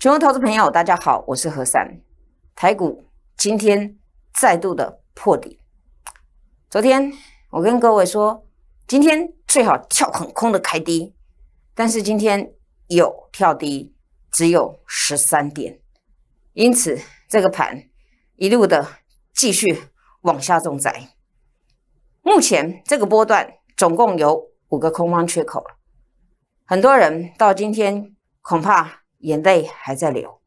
全球投资朋友，大家好，我是何三。台股今天再度的破底。昨天我跟各位说，今天最好跳很空的开低，但是今天有跳低，只有十三点，因此这个盘一路的继续往下重载。目前这个波段总共有五个空方缺口了，很多人到今天恐怕。眼泪还在流，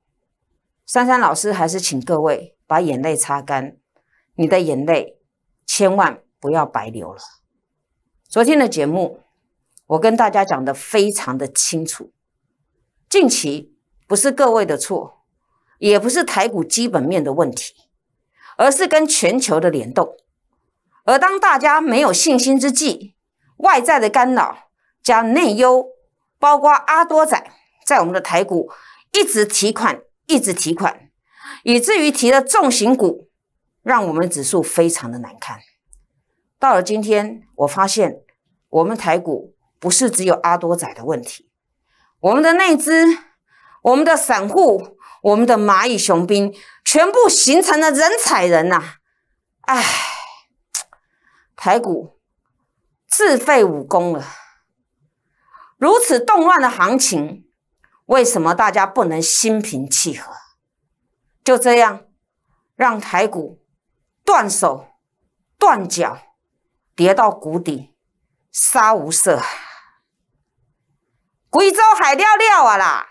珊珊老师还是请各位把眼泪擦干。你的眼泪千万不要白流了。昨天的节目，我跟大家讲的非常的清楚。近期不是各位的错，也不是台股基本面的问题，而是跟全球的联动。而当大家没有信心之际，外在的干扰加内忧，包括阿多仔。在我们的台股一直提款，一直提款，以至于提了重型股，让我们指数非常的难看。到了今天，我发现我们台股不是只有阿多仔的问题，我们的内资、我们的散户、我们的蚂蚁雄兵，全部形成了人踩人呐！哎，台股自废武功了。如此动乱的行情。为什么大家不能心平气和？就这样让台股断手断脚跌到谷底，杀无赦，贵州海料料啊啦，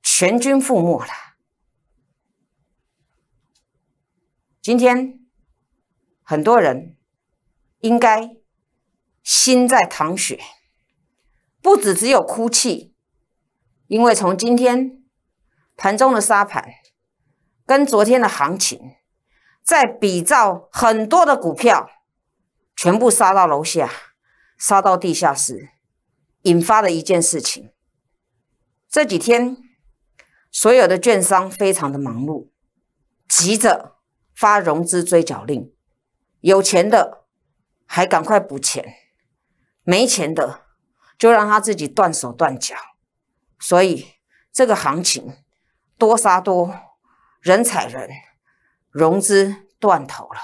全军覆没了。今天很多人应该心在淌血。不止只有哭泣，因为从今天盘中的杀盘跟昨天的行情在比照，很多的股票全部杀到楼下，杀到地下室，引发了一件事情。这几天所有的券商非常的忙碌，急着发融资追缴令，有钱的还赶快补钱，没钱的。就让他自己断手断脚，所以这个行情多杀多人踩人，融资断头了，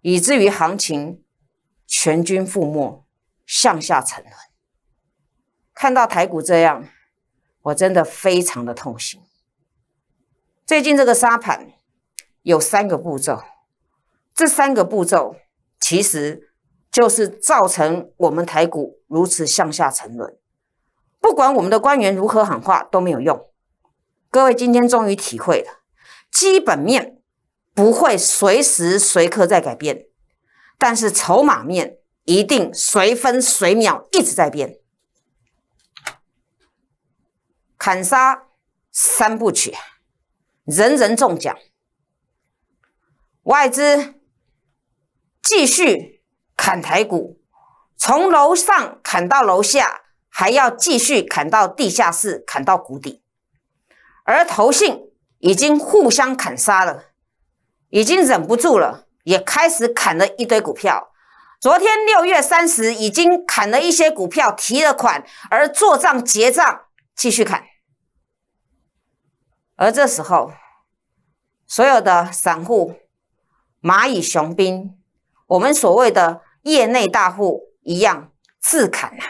以至于行情全军覆没，向下沉沦。看到台股这样，我真的非常的痛心。最近这个沙盘有三个步骤，这三个步骤其实。就是造成我们台股如此向下沉沦，不管我们的官员如何喊话都没有用。各位今天终于体会了，基本面不会随时随刻在改变，但是筹码面一定随分随秒一直在变。砍杀三部曲，人人中奖，外资继续。砍台股，从楼上砍到楼下，还要继续砍到地下室，砍到谷底。而投信已经互相砍杀了，已经忍不住了，也开始砍了一堆股票。昨天六月三十已经砍了一些股票，提了款，而做账结账，继续砍。而这时候，所有的散户蚂蚁雄兵，我们所谓的。业内大户一样自砍啊，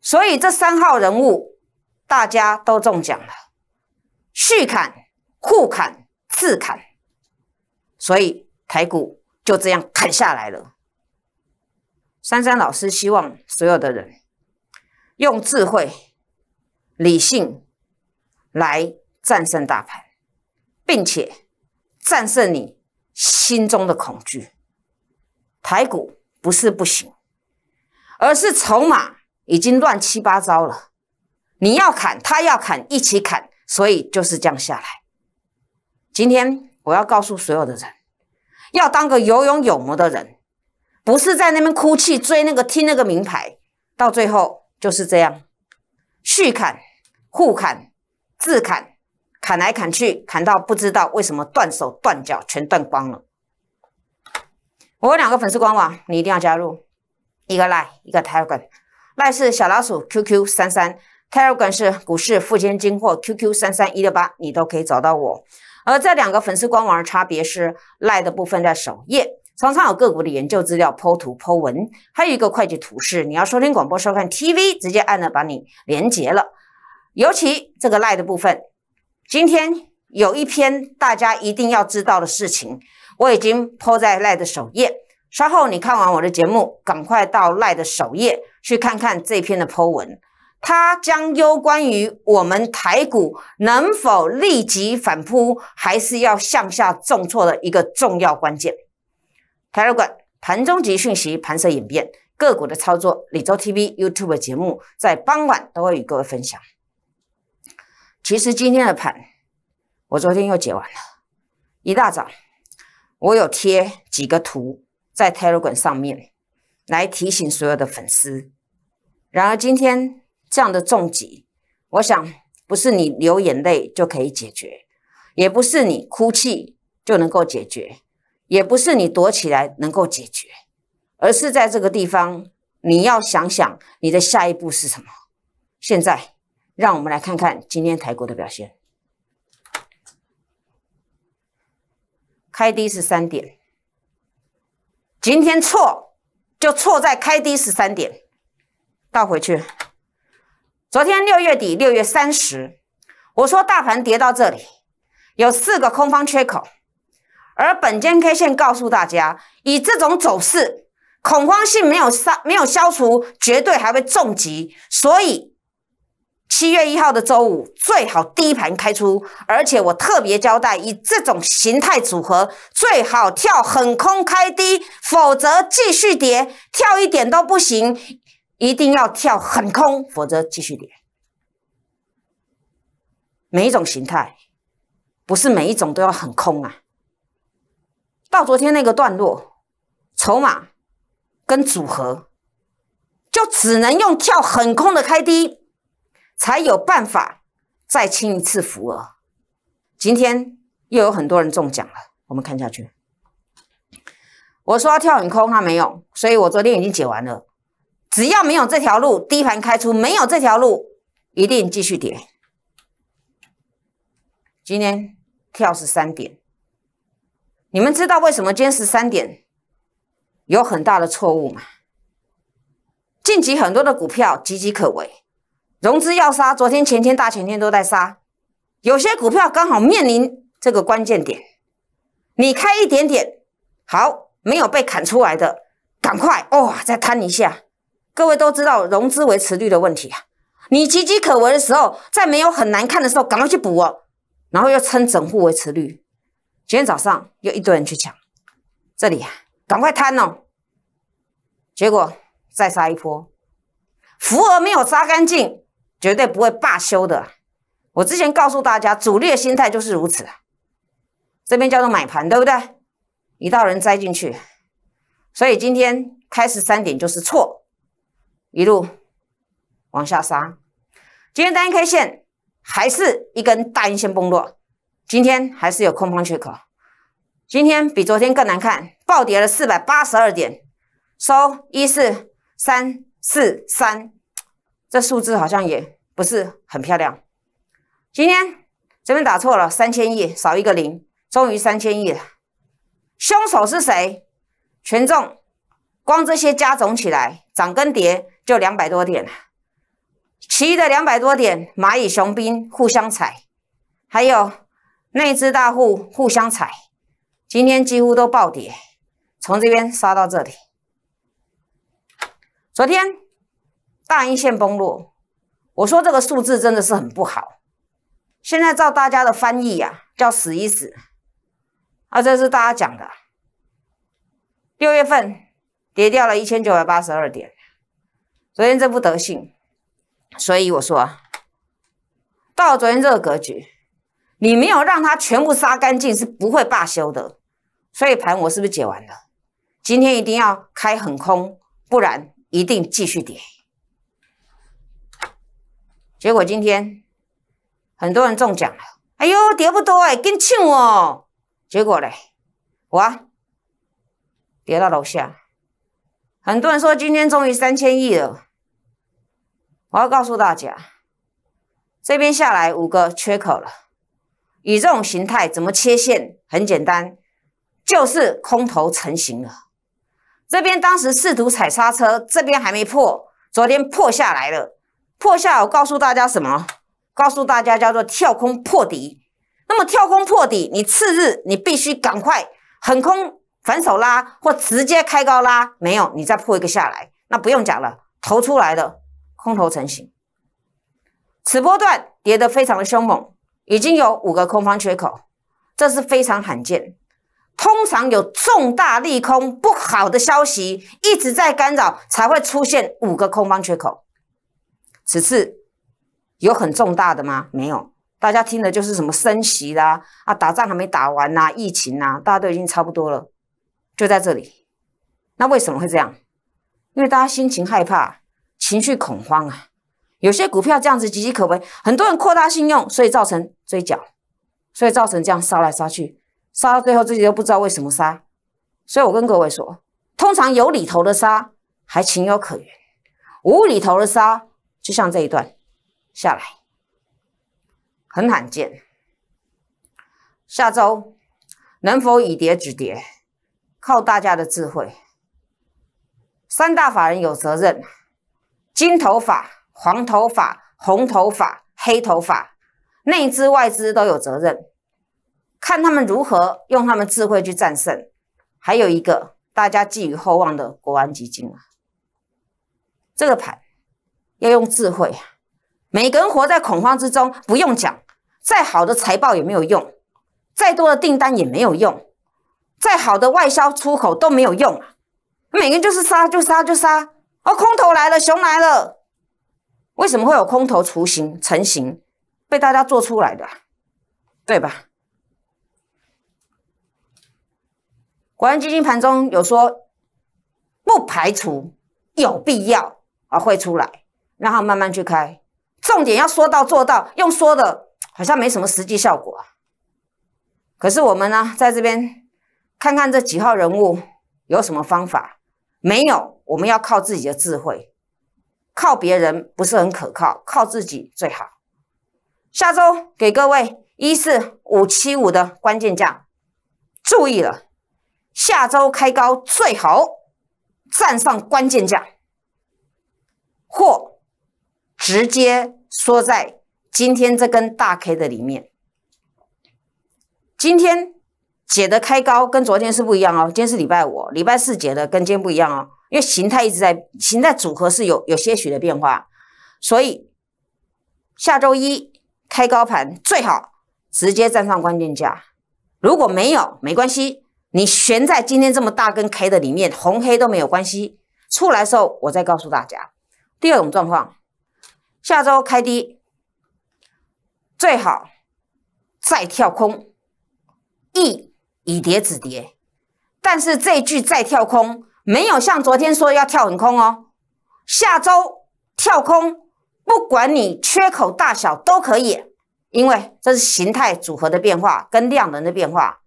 所以这三号人物大家都中奖了，续砍、互砍、自砍，所以台股就这样砍下来了。珊珊老师希望所有的人用智慧、理性来战胜大盘，并且战胜你心中的恐惧。台股不是不行，而是筹码已经乱七八糟了。你要砍，他要砍，一起砍，所以就是这样下来。今天我要告诉所有的人，要当个有勇有谋的人，不是在那边哭泣追那个、听那个名牌，到最后就是这样，续砍、互砍、自砍，砍来砍去，砍到不知道为什么断手断脚全断光了。我有两个粉丝官网，你一定要加入，一个赖，一个 Telegram 泰尔 n 赖是小老鼠 QQ 三三，g a 根是股市富千金或 QQ 三三一六八，你都可以找到我。而这两个粉丝官网的差别是，赖的部分在首页，常常有个股的研究资料、剖图、剖文，还有一个会计图示。你要收听广播、收看 TV，直接按了把你连接了。尤其这个赖的部分，今天有一篇大家一定要知道的事情。我已经铺在赖的首页，稍后你看完我的节目，赶快到赖的首页去看看这篇的铺文，它将攸关于我们台股能否立即反扑，还是要向下重挫的一个重要关键。台日馆盘中级讯息、盘色演变、个股的操作，李周 T V YouTube 节目在傍晚都会与各位分享。其实今天的盘，我昨天又解完了，一大早。我有贴几个图在 Telegram 上面，来提醒所有的粉丝。然而今天这样的重击，我想不是你流眼泪就可以解决，也不是你哭泣就能够解决，也不是你躲起来能够解决，而是在这个地方，你要想想你的下一步是什么。现在，让我们来看看今天台股的表现。开低是三点，今天错就错在开低是三点。倒回去，昨天六月底六月三十，我说大盘跌到这里有四个空方缺口，而本间 K 线告诉大家，以这种走势，恐慌性没有消没有消除，绝对还会重击，所以。七月一号的周五最好低盘开出，而且我特别交代，以这种形态组合最好跳很空开低，否则继续跌，跳一点都不行，一定要跳很空，否则继续跌。每一种形态，不是每一种都要很空啊。到昨天那个段落，筹码跟组合就只能用跳很空的开低。才有办法再清一次浮额。今天又有很多人中奖了，我们看下去。我说跳很空，他没有，所以我昨天已经解完了。只要没有这条路，低盘开出，没有这条路，一定继续跌。今天跳十三点，你们知道为什么今天十三点？有很大的错误吗？近期很多的股票岌岌可危。融资要杀，昨天、前天、大前天都在杀，有些股票刚好面临这个关键点，你开一点点好，没有被砍出来的，赶快哇，再摊一下。各位都知道融资维持率的问题啊，你岌岌可危的时候，在没有很难看的时候，赶快去补哦，然后又称整户维持率。今天早上又一堆人去抢这里，赶快摊哦，结果再杀一波，符额没有杀干净。绝对不会罢休的。我之前告诉大家，主力的心态就是如此。这边叫做买盘，对不对？一道人栽进去，所以今天开始三点就是错，一路往下杀。今天单阴开线，还是一根大阴线崩落。今天还是有空方缺口。今天比昨天更难看，暴跌了四百八十二点，收一四三四三。这数字好像也不是很漂亮。今天这边打错了，三千亿少一个零，终于三千亿了。凶手是谁？权重，光这些加总起来，涨跟跌就两百多点。了。其余的两百多点，蚂蚁雄兵互相踩，还有内资大户互相踩，今天几乎都暴跌，从这边杀到这里。昨天。大阴线崩落，我说这个数字真的是很不好。现在照大家的翻译呀，叫死一死啊，这是大家讲的。六月份跌掉了一千九百八十二点，昨天这副德性，所以我说，到了昨天这个格局，你没有让它全部杀干净是不会罢休的。所以盘我是不是解完了？今天一定要开横空，不然一定继续跌。结果今天很多人中奖了，哎呦，跌不多哎，跟抢哦。结果嘞，我跌到楼下，很多人说今天终于三千亿了。我要告诉大家，这边下来五个缺口了，以这种形态怎么切线？很简单，就是空头成型了。这边当时试图踩刹车，这边还没破，昨天破下来了。破下，我告诉大家什么？告诉大家叫做跳空破底。那么跳空破底，你次日你必须赶快横空反手拉，或直接开高拉，没有你再破一个下来，那不用讲了，投出来了，空头成型。此波段跌得非常的凶猛，已经有五个空方缺口，这是非常罕见。通常有重大利空不好的消息一直在干扰，才会出现五个空方缺口。此次有很重大的吗？没有，大家听的就是什么升息啦、啊，打仗还没打完呐，疫情呐，大家都已经差不多了，就在这里。那为什么会这样？因为大家心情害怕，情绪恐慌啊。有些股票这样子岌岌可危，很多人扩大信用，所以造成追缴，所以造成这样杀来杀去，杀到最后自己都不知道为什么杀。所以我跟各位说，通常有理头的杀还情有可原，无理头的杀。就像这一段下来很罕见，下周能否以止跌，靠大家的智慧。三大法人有责任，金头发、黄头发、红头发、黑头发，内资外资都有责任，看他们如何用他们智慧去战胜。还有一个大家寄予厚望的国安基金啊，这个牌。要用智慧，每个人活在恐慌之中，不用讲，再好的财报也没有用，再多的订单也没有用，再好的外销出口都没有用啊！每个人就是杀就杀就杀！哦，空头来了，熊来了，为什么会有空头雏形成型，被大家做出来的，对吧？国安基金盘中有说，不排除有必要啊，会出来。然后慢慢去开，重点要说到做到，用说的好像没什么实际效果啊。可是我们呢，在这边看看这几号人物有什么方法？没有，我们要靠自己的智慧，靠别人不是很可靠，靠自己最好。下周给各位一四五七五的关键价，注意了，下周开高最好站上关键价，或。直接缩在今天这根大 K 的里面。今天解的开高跟昨天是不一样哦，今天是礼拜五，礼拜四解的跟今天不一样哦，因为形态一直在，形态组合是有有些许的变化，所以下周一开高盘最好直接站上关键价，如果没有没关系，你悬在今天这么大根 K 的里面，红黑都没有关系。出来时候我再告诉大家，第二种状况。下周开低，最好再跳空，一以跌止跌。但是这句再跳空，没有像昨天说要跳很空哦。下周跳空，不管你缺口大小都可以，因为这是形态组合的变化跟量能的变化。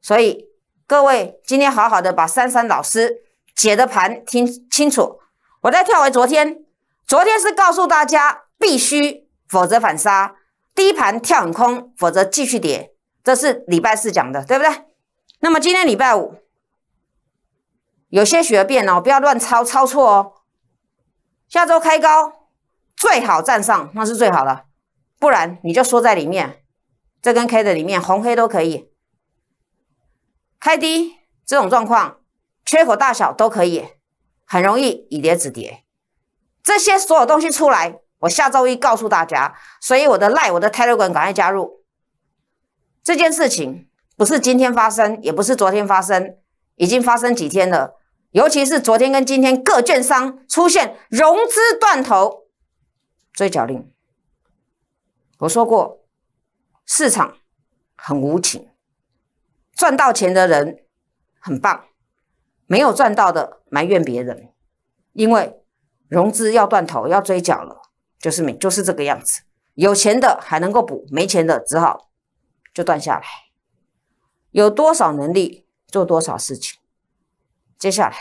所以各位今天好好的把珊珊老师解的盘听清楚。我再跳回昨天。昨天是告诉大家必须，否则反杀，低盘跳很空，否则继续跌。这是礼拜四讲的，对不对？那么今天礼拜五有些学变哦，不要乱抄，抄错哦。下周开高最好站上，那是最好了，不然你就缩在里面。这根 K 的里面红黑都可以，开低这种状况缺口大小都可以，很容易以跌止跌。这些所有东西出来，我下周一告诉大家。所以我的赖，我的泰勒 m 赶快加入。这件事情不是今天发生，也不是昨天发生，已经发生几天了。尤其是昨天跟今天，各券商出现融资断头追缴令。我说过，市场很无情，赚到钱的人很棒，没有赚到的埋怨别人，因为。融资要断头，要追缴了，就是没，就是这个样子。有钱的还能够补，没钱的只好就断下来。有多少能力做多少事情。接下来，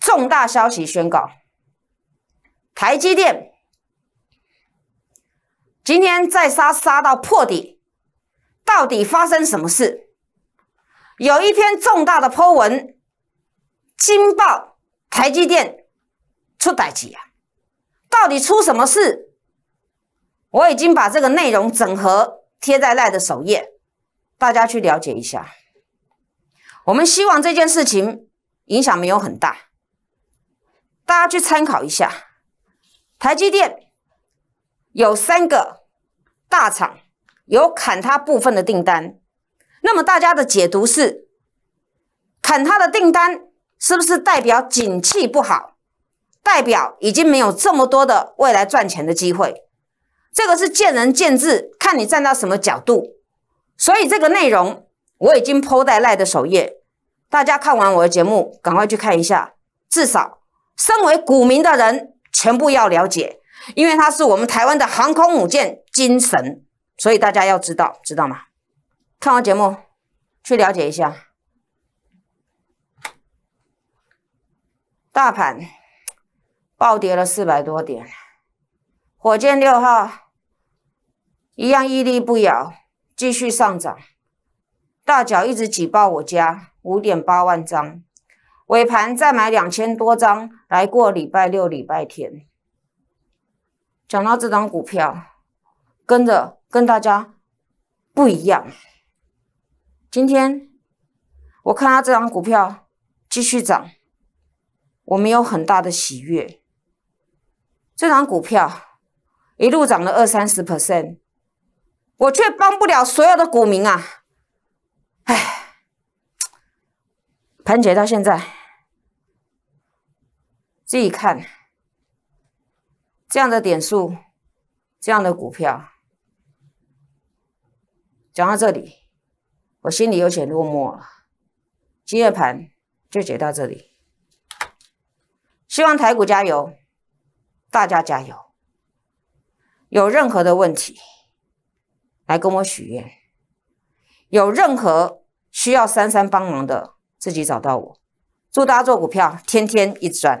重大消息宣告：台积电今天再杀，杀到破底，到底发生什么事？有一篇重大的破文，《惊爆！台积电出大事啊？到底出什么事？我已经把这个内容整合贴在赖的首页，大家去了解一下。我们希望这件事情影响没有很大，大家去参考一下。台积电有三个大厂有砍它部分的订单，那么大家的解读是砍它的订单。是不是代表景气不好，代表已经没有这么多的未来赚钱的机会？这个是见仁见智，看你站到什么角度。所以这个内容我已经抛在赖的首页，大家看完我的节目，赶快去看一下。至少身为股民的人全部要了解，因为它是我们台湾的航空母舰精神，所以大家要知道，知道吗？看完节目去了解一下。大盘暴跌了四百多点，火箭六号一样屹立不摇，继续上涨，大脚一直挤爆我家五点八万张，尾盘再买两千多张来过礼拜六、礼拜天。讲到这张股票，跟着跟大家不一样，今天我看到这张股票继续涨。我们有很大的喜悦，这张股票一路涨了二三十 percent，我却帮不了所有的股民啊！哎，盘解到现在，自己看，这样的点数，这样的股票，讲到这里，我心里有些落寞。了。今夜盘就解到这里。希望台股加油，大家加油。有任何的问题，来跟我许愿。有任何需要珊珊帮忙的，自己找到我。祝大家做股票天天一赚。